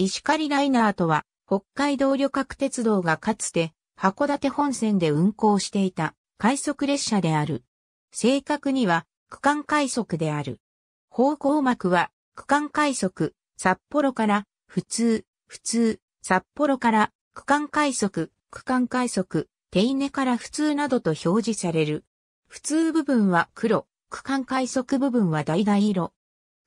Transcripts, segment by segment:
石狩ライナーとは、北海道旅客鉄道がかつて、函館本線で運行していた、快速列車である。正確には、区間快速である。方向幕は、区間快速、札幌から、普通、普通、札幌から、区間快速、区間快速、手稲から普通などと表示される。普通部分は黒、区間快速部分は橙色。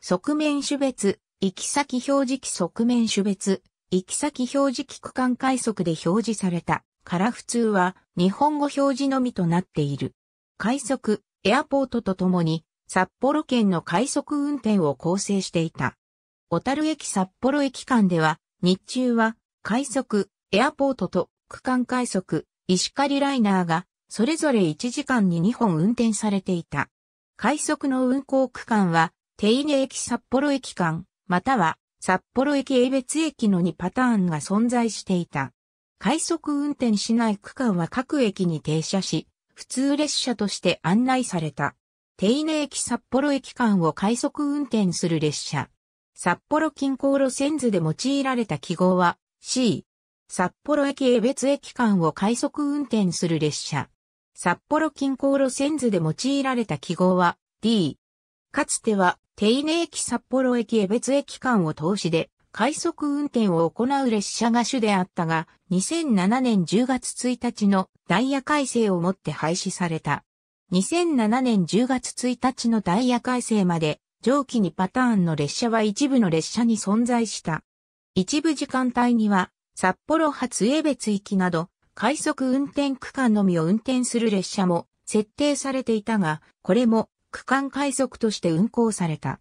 側面種別、行き先表示器側面種別、行き先表示器区間快速で表示されたから普通は日本語表示のみとなっている。快速、エアポートとともに札幌圏の快速運転を構成していた。小樽駅札幌駅間では日中は快速、エアポートと区間快速、石狩ライナーがそれぞれ1時間に2本運転されていた。快速の運行区間は、手稲駅札幌駅間、または札幌駅江別駅の2パターンが存在していた。快速運転しない区間は各駅に停車し、普通列車として案内された。手稲駅札幌駅間を快速運転する列車。札幌近郊路線図で用いられた記号は C。札幌駅江別駅間を快速運転する列車。札幌近郊路線図で用いられた記号は D。かつては手稲駅札幌駅江別駅間を通しで快速運転を行う列車が主であったが、2007年10月1日のダイヤ改正をもって廃止された。2007年10月1日のダイヤ改正まで、上記にパターンの列車は一部の列車に存在した。一部時間帯には、札幌発江別駅など、快速運転区間のみを運転する列車も設定されていたが、これも区間快速として運行された。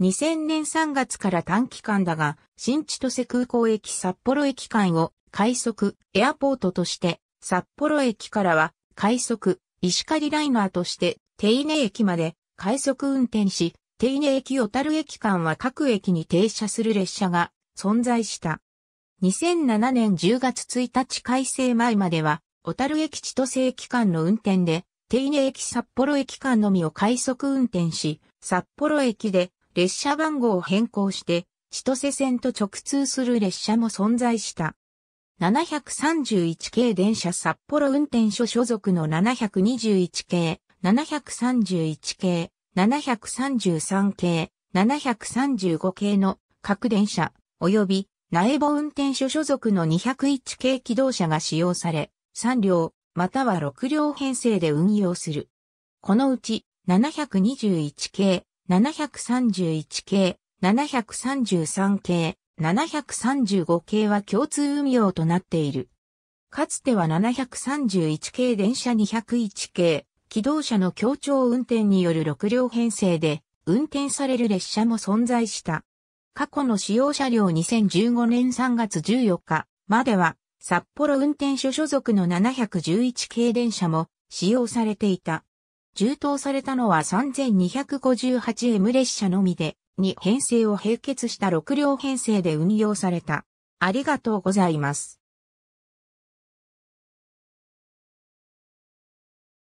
2000年3月から短期間だが、新千歳空港駅札幌駅間を快速エアポートとして、札幌駅からは快速石狩ライナーとして手稲駅まで快速運転し、手稲駅小樽駅間は各駅に停車する列車が存在した。2007年10月1日改正前までは、小樽駅千歳駅間の運転で、手稲駅札幌駅間のみを快速運転し、札幌駅で列車番号を変更して、千歳線と直通する列車も存在した。731系電車札幌運転所所属の721系、731系、733系、735系の各電車、及び苗穂運転所所属の201系機動車が使用され、3両、または6両編成で運用する。このうち、721系、731系、733系、735系は共通運用となっている。かつては731系電車201系、機動車の協調運転による6両編成で運転される列車も存在した。過去の使用車両2015年3月14日までは札幌運転所所属の711系電車も使用されていた。充当されたのは 3258M 列車のみで、2編成を並結した6両編成で運用された。ありがとうございます。